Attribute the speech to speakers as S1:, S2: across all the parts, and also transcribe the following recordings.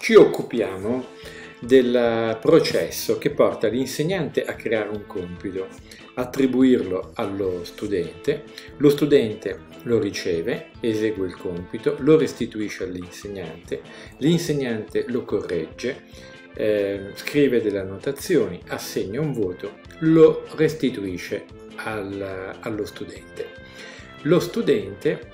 S1: ci occupiamo del processo che porta l'insegnante a creare un compito, attribuirlo allo studente, lo studente lo riceve, esegue il compito, lo restituisce all'insegnante, l'insegnante lo corregge, eh, scrive delle annotazioni, assegna un voto, lo restituisce al, allo studente. Lo studente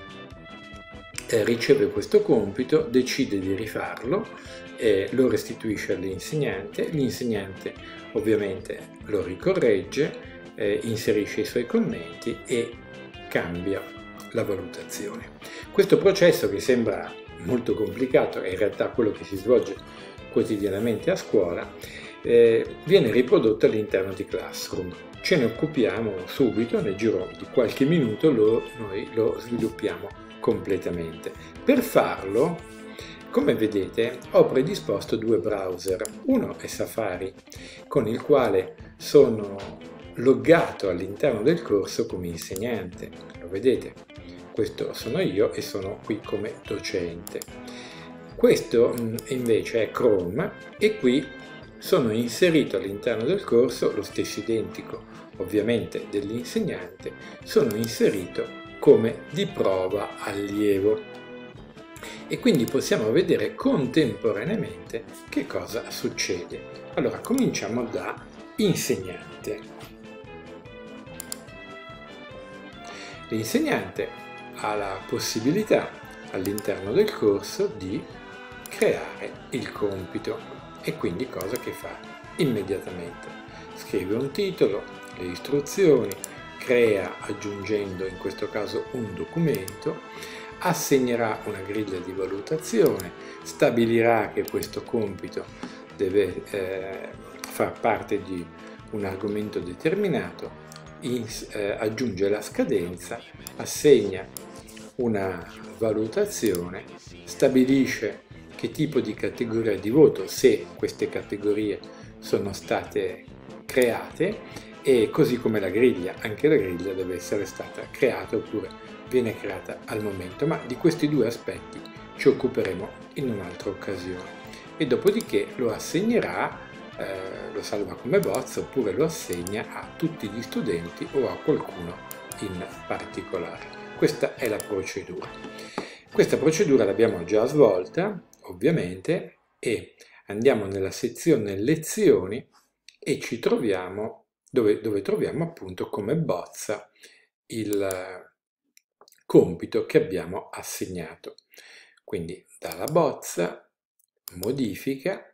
S1: eh, riceve questo compito, decide di rifarlo, e lo restituisce all'insegnante, l'insegnante ovviamente lo ricorregge, eh, inserisce i suoi commenti e cambia la valutazione. Questo processo che sembra molto complicato, è in realtà quello che si svolge quotidianamente a scuola, eh, viene riprodotto all'interno di Classroom. Ce ne occupiamo subito, nel giro di qualche minuto lo, noi lo sviluppiamo completamente. Per farlo come vedete ho predisposto due browser, uno è Safari con il quale sono loggato all'interno del corso come insegnante, lo vedete, questo sono io e sono qui come docente. Questo mm, invece è Chrome e qui sono inserito all'interno del corso lo stesso identico, ovviamente dell'insegnante, sono inserito come di prova allievo e quindi possiamo vedere contemporaneamente che cosa succede. Allora cominciamo da insegnante. L'insegnante ha la possibilità all'interno del corso di creare il compito e quindi cosa che fa immediatamente. Scrive un titolo, le istruzioni, crea aggiungendo in questo caso un documento assegnerà una griglia di valutazione, stabilirà che questo compito deve eh, far parte di un argomento determinato, in, eh, aggiunge la scadenza, assegna una valutazione, stabilisce che tipo di categoria di voto, se queste categorie sono state create e così come la griglia, anche la griglia deve essere stata creata oppure viene creata al momento, ma di questi due aspetti ci occuperemo in un'altra occasione. E dopodiché lo assegnerà, eh, lo salva come bozza oppure lo assegna a tutti gli studenti o a qualcuno in particolare. Questa è la procedura. Questa procedura l'abbiamo già svolta, ovviamente, e andiamo nella sezione lezioni e ci troviamo dove, dove troviamo appunto come bozza il, compito che abbiamo assegnato. Quindi dalla bozza, modifica,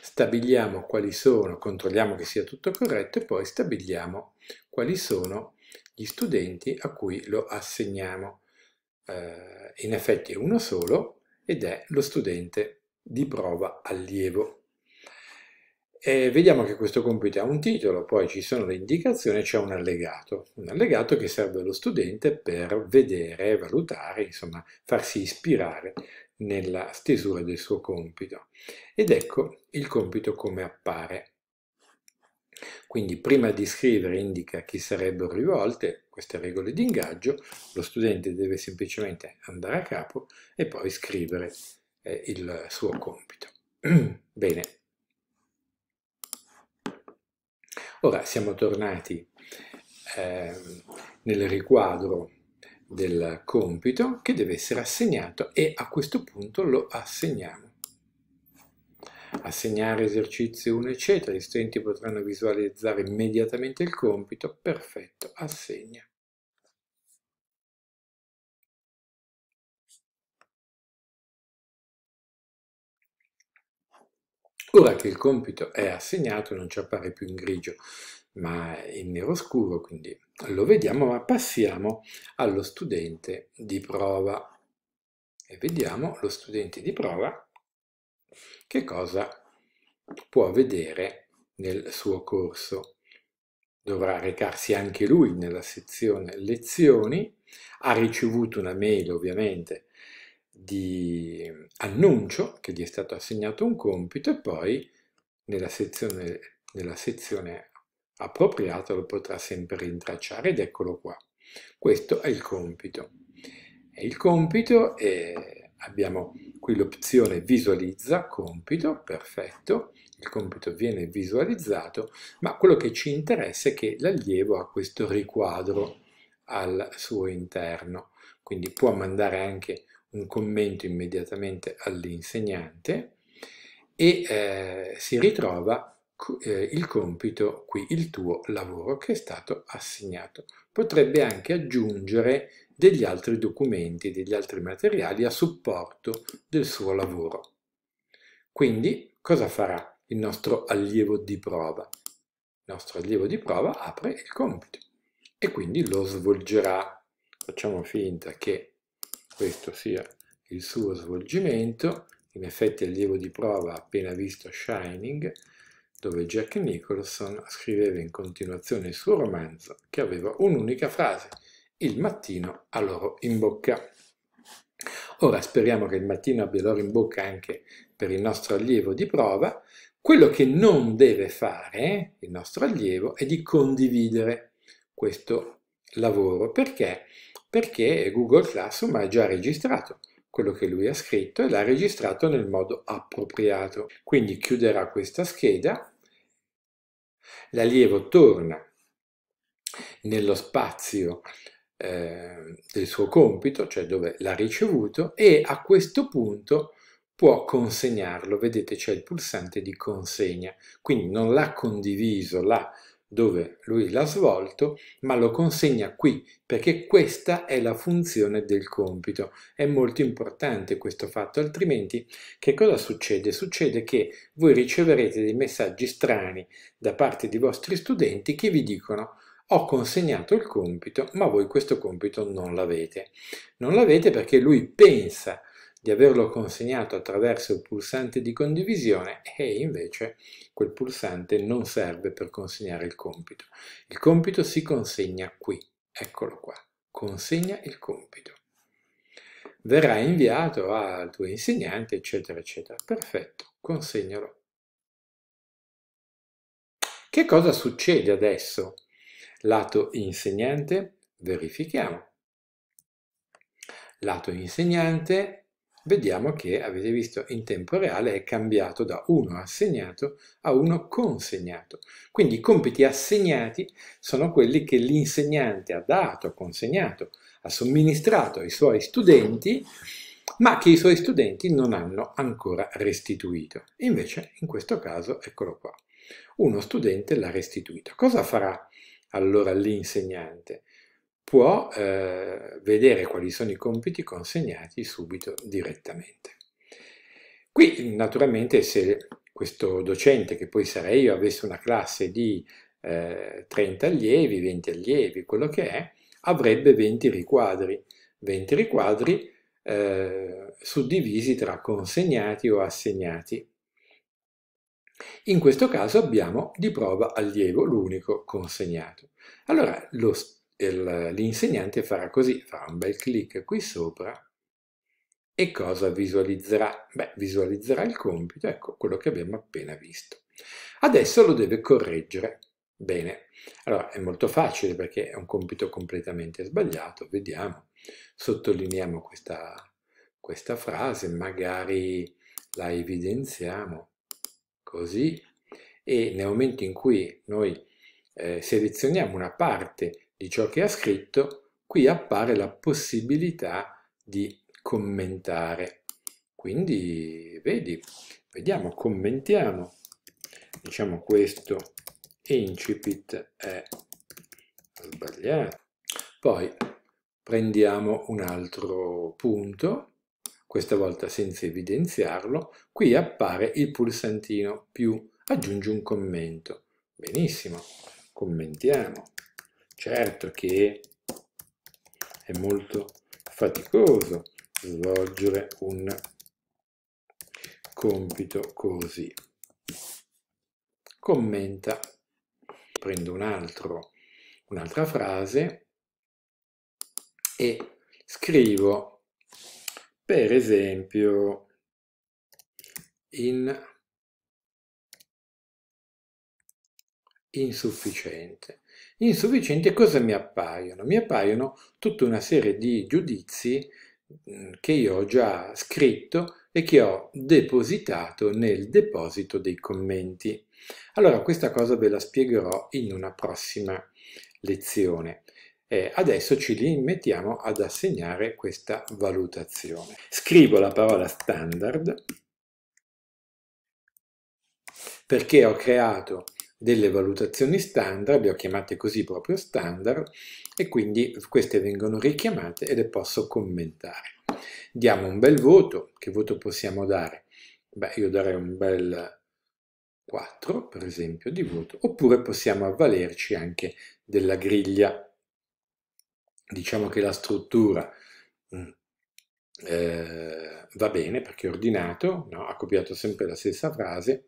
S1: stabiliamo quali sono, controlliamo che sia tutto corretto e poi stabiliamo quali sono gli studenti a cui lo assegniamo. Eh, in effetti è uno solo ed è lo studente di prova allievo. E vediamo che questo compito ha un titolo, poi ci sono le indicazioni, c'è un allegato, un allegato che serve allo studente per vedere, valutare, insomma farsi ispirare nella stesura del suo compito. Ed ecco il compito come appare. Quindi prima di scrivere indica a chi sarebbero rivolte queste regole di ingaggio, lo studente deve semplicemente andare a capo e poi scrivere eh, il suo compito. Bene, Ora siamo tornati eh, nel riquadro del compito che deve essere assegnato e a questo punto lo assegniamo. Assegnare esercizio 1 eccetera, gli studenti potranno visualizzare immediatamente il compito, perfetto, assegna. Ora che il compito è assegnato non ci appare più in grigio ma in nero scuro, quindi lo vediamo, ma passiamo allo studente di prova e vediamo lo studente di prova che cosa può vedere nel suo corso. Dovrà recarsi anche lui nella sezione lezioni, ha ricevuto una mail ovviamente di annuncio che gli è stato assegnato un compito e poi nella sezione, nella sezione appropriata lo potrà sempre rintracciare ed eccolo qua. Questo è il compito. E il compito è, abbiamo qui l'opzione visualizza compito, perfetto, il compito viene visualizzato, ma quello che ci interessa è che l'allievo ha questo riquadro al suo interno quindi può mandare anche un commento immediatamente all'insegnante e eh, si ritrova eh, il compito qui, il tuo lavoro che è stato assegnato. Potrebbe anche aggiungere degli altri documenti, degli altri materiali a supporto del suo lavoro. Quindi cosa farà il nostro allievo di prova? Il nostro allievo di prova apre il compito e quindi lo svolgerà facciamo finta che questo sia il suo svolgimento, in effetti allievo di prova appena visto Shining, dove Jack Nicholson scriveva in continuazione il suo romanzo che aveva un'unica frase, il mattino a l'oro in bocca. Ora speriamo che il mattino abbia l'oro in bocca anche per il nostro allievo di prova. Quello che non deve fare eh, il nostro allievo è di condividere questo lavoro perché perché Google Classroom ha già registrato quello che lui ha scritto e l'ha registrato nel modo appropriato. Quindi chiuderà questa scheda, l'allievo torna nello spazio eh, del suo compito, cioè dove l'ha ricevuto, e a questo punto può consegnarlo. Vedete c'è il pulsante di consegna, quindi non l'ha condiviso, l'ha dove lui l'ha svolto, ma lo consegna qui, perché questa è la funzione del compito. È molto importante questo fatto, altrimenti che cosa succede? Succede che voi riceverete dei messaggi strani da parte di vostri studenti che vi dicono ho consegnato il compito, ma voi questo compito non l'avete. Non l'avete perché lui pensa di averlo consegnato attraverso il pulsante di condivisione e invece quel pulsante non serve per consegnare il compito. Il compito si consegna qui, eccolo qua, consegna il compito. Verrà inviato al tuo insegnante, eccetera, eccetera. Perfetto, consegnalo. Che cosa succede adesso? Lato insegnante, verifichiamo. Lato insegnante, vediamo che, avete visto, in tempo reale è cambiato da uno assegnato a uno consegnato. Quindi i compiti assegnati sono quelli che l'insegnante ha dato, consegnato, ha somministrato ai suoi studenti, ma che i suoi studenti non hanno ancora restituito. Invece, in questo caso, eccolo qua, uno studente l'ha restituito. Cosa farà allora l'insegnante? può eh, vedere quali sono i compiti consegnati subito direttamente. Qui naturalmente se questo docente, che poi sarei io, avesse una classe di eh, 30 allievi, 20 allievi, quello che è, avrebbe 20 riquadri, 20 riquadri eh, suddivisi tra consegnati o assegnati. In questo caso abbiamo di prova allievo l'unico consegnato. Allora lo, l'insegnante farà così, farà un bel clic qui sopra e cosa visualizzerà? Beh, visualizzerà il compito, ecco quello che abbiamo appena visto. Adesso lo deve correggere. Bene, allora è molto facile perché è un compito completamente sbagliato, vediamo, sottolineiamo questa, questa frase, magari la evidenziamo così e nel momento in cui noi eh, selezioniamo una parte di ciò che ha scritto, qui appare la possibilità di commentare. Quindi, vedi, vediamo, commentiamo. Diciamo questo incipit è sbagliato. Poi prendiamo un altro punto, questa volta senza evidenziarlo. Qui appare il pulsantino più, aggiungi un commento. Benissimo, commentiamo. Certo che è molto faticoso svolgere un compito così. Commenta, prendo un altro, un'altra frase e scrivo, per esempio, in insufficiente. Insufficienti cosa mi appaiono? Mi appaiono tutta una serie di giudizi mm, che io ho già scritto e che ho depositato nel deposito dei commenti. Allora questa cosa ve la spiegherò in una prossima lezione. Eh, adesso ci rimettiamo ad assegnare questa valutazione. Scrivo la parola standard perché ho creato delle valutazioni standard, le ho chiamate così proprio standard, e quindi queste vengono richiamate e le posso commentare. Diamo un bel voto, che voto possiamo dare? Beh, io darei un bel 4, per esempio, di voto, oppure possiamo avvalerci anche della griglia. Diciamo che la struttura mm, eh, va bene perché è ordinato, no? ha copiato sempre la stessa frase,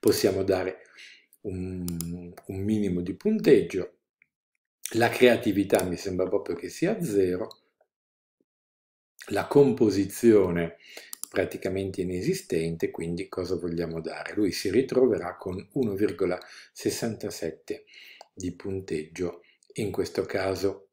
S1: possiamo dare un, un minimo di punteggio. La creatività mi sembra proprio che sia zero, la composizione praticamente inesistente, quindi cosa vogliamo dare? Lui si ritroverà con 1,67 di punteggio in questo caso.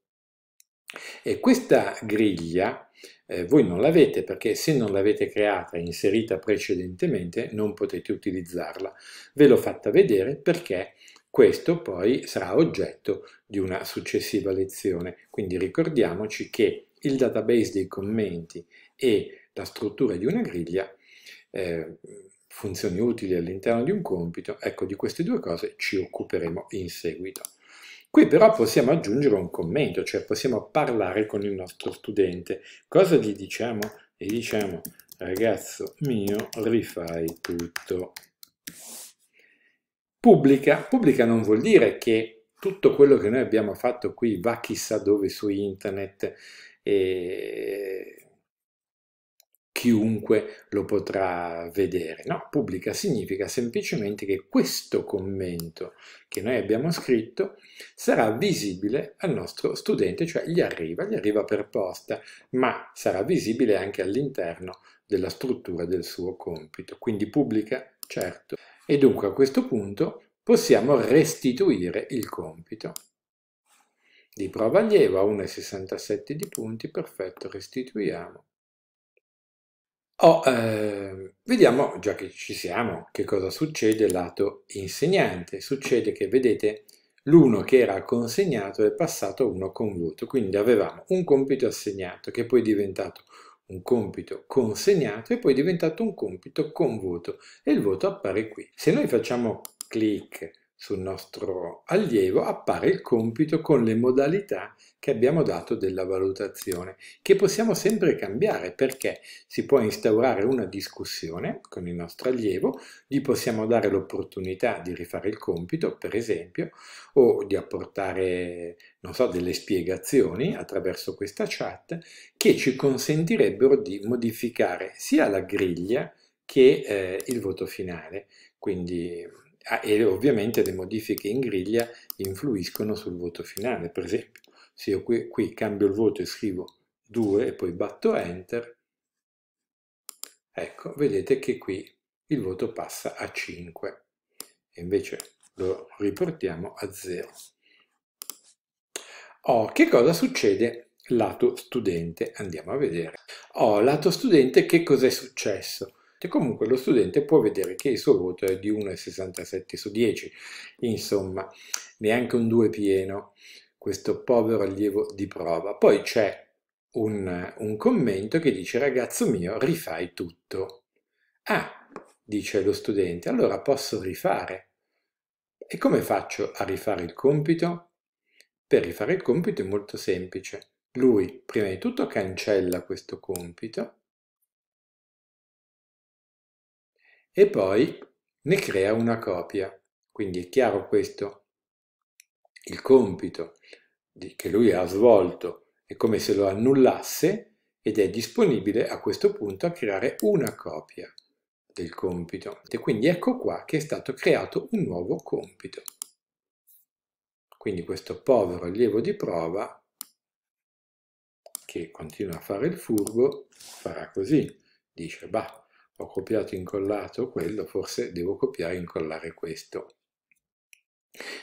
S1: E questa griglia eh, voi non l'avete perché se non l'avete creata e inserita precedentemente non potete utilizzarla. Ve l'ho fatta vedere perché questo poi sarà oggetto di una successiva lezione. Quindi ricordiamoci che il database dei commenti e la struttura di una griglia eh, funzioni utili all'interno di un compito, ecco di queste due cose ci occuperemo in seguito. Qui però possiamo aggiungere un commento, cioè possiamo parlare con il nostro studente. Cosa gli diciamo? Gli diciamo, ragazzo mio, rifai tutto. Pubblica. Pubblica non vuol dire che tutto quello che noi abbiamo fatto qui va chissà dove su internet e chiunque lo potrà vedere. No, pubblica significa semplicemente che questo commento che noi abbiamo scritto sarà visibile al nostro studente, cioè gli arriva, gli arriva per posta, ma sarà visibile anche all'interno della struttura del suo compito. Quindi pubblica, certo. E dunque a questo punto possiamo restituire il compito. Di prova allievo a 1,67 di punti, perfetto, restituiamo Oh, eh, vediamo, già che ci siamo, che cosa succede lato insegnante. Succede che, vedete, l'uno che era consegnato è passato uno con voto, quindi avevamo un compito assegnato che poi è diventato un compito consegnato e poi è diventato un compito con voto e il voto appare qui. Se noi facciamo clic sul nostro allievo appare il compito con le modalità che abbiamo dato della valutazione, che possiamo sempre cambiare perché si può instaurare una discussione con il nostro allievo, gli possiamo dare l'opportunità di rifare il compito, per esempio, o di apportare, non so, delle spiegazioni attraverso questa chat che ci consentirebbero di modificare sia la griglia che eh, il voto finale. Quindi Ah, e ovviamente le modifiche in griglia influiscono sul voto finale. Per esempio, se io qui, qui cambio il voto e scrivo 2 e poi batto Enter, ecco, vedete che qui il voto passa a 5 e invece lo riportiamo a 0. Oh, che cosa succede lato studente? Andiamo a vedere. Oh, lato studente che cos'è successo? importante, comunque lo studente può vedere che il suo voto è di 1,67 su 10, insomma neanche un 2 pieno questo povero allievo di prova. Poi c'è un, un commento che dice ragazzo mio rifai tutto. Ah, dice lo studente, allora posso rifare. E come faccio a rifare il compito? Per rifare il compito è molto semplice. Lui prima di tutto cancella questo compito e poi ne crea una copia. Quindi è chiaro questo? Il compito di, che lui ha svolto è come se lo annullasse ed è disponibile a questo punto a creare una copia del compito. E quindi ecco qua che è stato creato un nuovo compito. Quindi questo povero allievo di prova che continua a fare il furbo farà così. Dice, bah, ho copiato e incollato quello, forse devo copiare e incollare questo.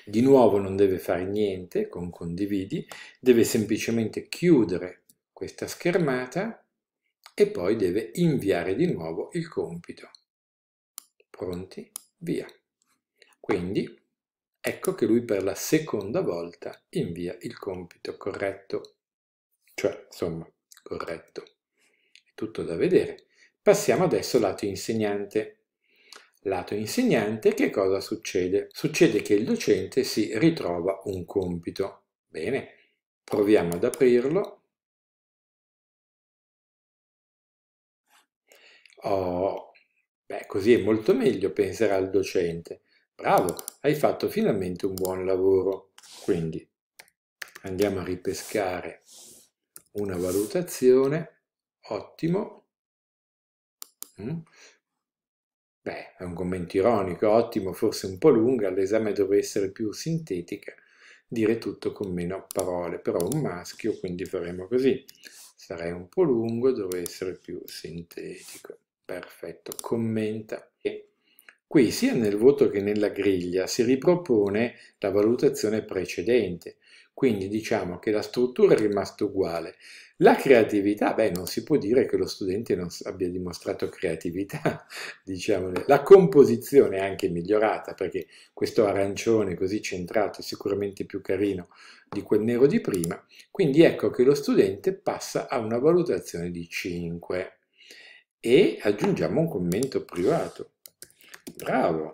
S1: Di nuovo non deve fare niente con condividi, deve semplicemente chiudere questa schermata e poi deve inviare di nuovo il compito. Pronti? Via. Quindi ecco che lui per la seconda volta invia il compito corretto, cioè insomma corretto. È tutto da vedere. Passiamo adesso al lato insegnante. Lato insegnante che cosa succede? Succede che il docente si ritrova un compito. Bene, proviamo ad aprirlo. Oh, beh, così è molto meglio, penserà il docente. Bravo, hai fatto finalmente un buon lavoro. Quindi andiamo a ripescare una valutazione. Ottimo. Mm? Beh, è un commento ironico, ottimo, forse un po' lunga, l'esame doveva essere più sintetica, dire tutto con meno parole, però un maschio, quindi faremo così. Sarei un po' lungo, dovrei essere più sintetico. Perfetto, commenta. Qui sia nel voto che nella griglia si ripropone la valutazione precedente, quindi diciamo che la struttura è rimasta uguale. La creatività, beh, non si può dire che lo studente non abbia dimostrato creatività, diciamo. La composizione è anche migliorata, perché questo arancione così centrato è sicuramente più carino di quel nero di prima. Quindi ecco che lo studente passa a una valutazione di 5. E aggiungiamo un commento privato. Bravo!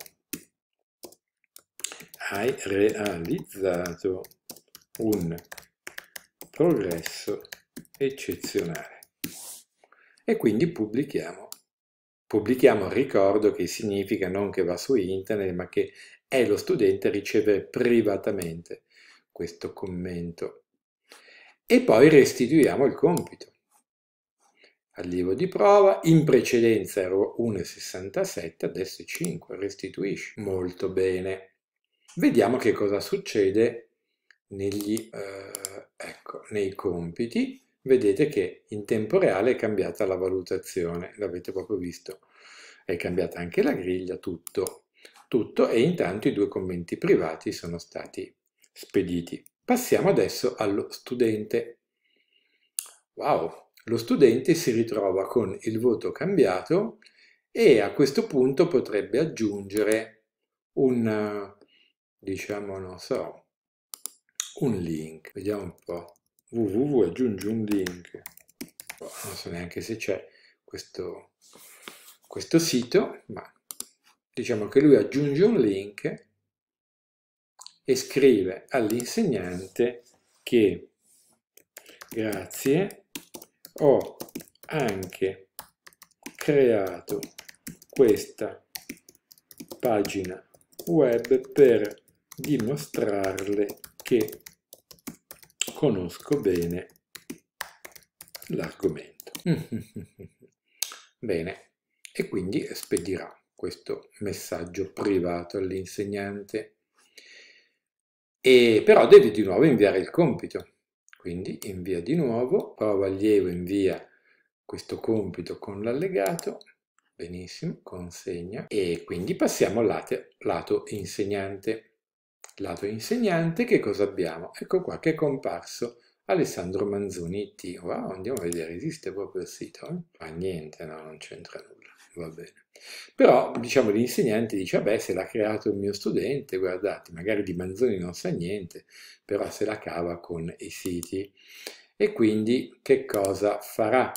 S1: Hai realizzato un progresso eccezionale. E quindi pubblichiamo. Pubblichiamo ricordo che significa non che va su internet, ma che è lo studente a ricevere privatamente questo commento. E poi restituiamo il compito. Allievo di prova, in precedenza ero 1,67, adesso è 5, restituisci. Molto bene. Vediamo che cosa succede negli, eh, ecco, nei compiti, vedete che in tempo reale è cambiata la valutazione, l'avete proprio visto, è cambiata anche la griglia, tutto, tutto e intanto i due commenti privati sono stati spediti. Passiamo adesso allo studente. Wow, lo studente si ritrova con il voto cambiato e a questo punto potrebbe aggiungere un, diciamo, non so, un link, vediamo un po', www aggiungi un link, non so neanche se c'è questo, questo sito, ma diciamo che lui aggiunge un link e scrive all'insegnante che grazie ho anche creato questa pagina web per dimostrarle che conosco bene l'argomento. bene, e quindi spedirà questo messaggio privato all'insegnante. E però deve di nuovo inviare il compito. Quindi invia di nuovo, prova allievo invia questo compito con l'allegato, benissimo, consegna. E quindi passiamo al lato, lato insegnante. Lato insegnante, che cosa abbiamo? Ecco qua che è comparso Alessandro Manzoni T. Wow, andiamo a vedere, esiste proprio il sito? Eh? niente, no, non c'entra nulla, va bene. Però, diciamo, l'insegnante dice, vabbè, se l'ha creato il mio studente, guardate, magari di Manzoni non sa niente, però se la cava con i siti. E quindi che cosa farà?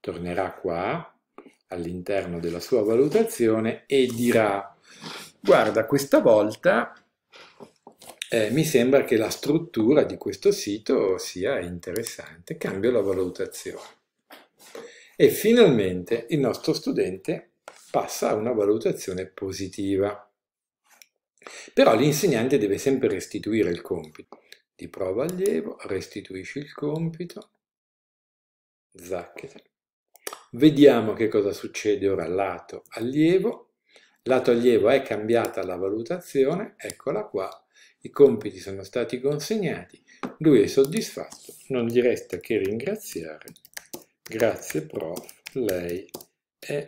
S1: Tornerà qua, all'interno della sua valutazione, e dirà, guarda, questa volta eh, mi sembra che la struttura di questo sito sia interessante. Cambio la valutazione. E finalmente il nostro studente passa a una valutazione positiva. Però l'insegnante deve sempre restituire il compito. Di prova allievo, restituisci il compito, zacchete. Vediamo che cosa succede ora lato allievo. Lato allievo è cambiata la valutazione, eccola qua, i compiti sono stati consegnati, lui è soddisfatto, non gli resta che ringraziare. Grazie prof, lei è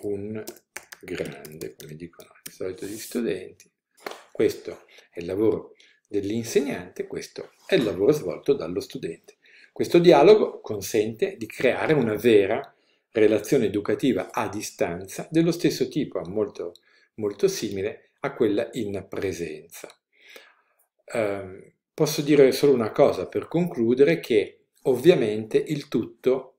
S1: un grande, come dicono di solito gli studenti. Questo è il lavoro dell'insegnante, questo è il lavoro svolto dallo studente. Questo dialogo consente di creare una vera relazione educativa a distanza dello stesso tipo, molto, molto simile a quella in presenza. Ehm, posso dire solo una cosa per concludere che ovviamente il tutto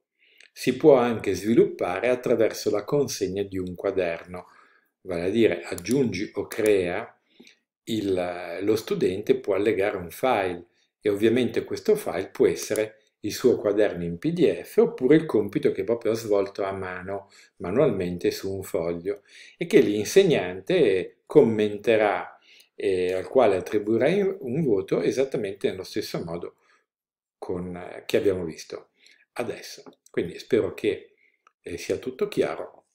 S1: si può anche sviluppare attraverso la consegna di un quaderno, vale a dire aggiungi o crea, il, lo studente può allegare un file e ovviamente questo file può essere il suo quaderno in PDF oppure il compito che proprio ha svolto a mano, manualmente su un foglio e che l'insegnante commenterà eh, al quale attribuirei un voto esattamente nello stesso modo con, eh, che abbiamo visto adesso. Quindi spero che eh, sia tutto chiaro,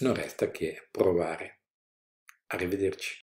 S1: non resta che provare. Arrivederci.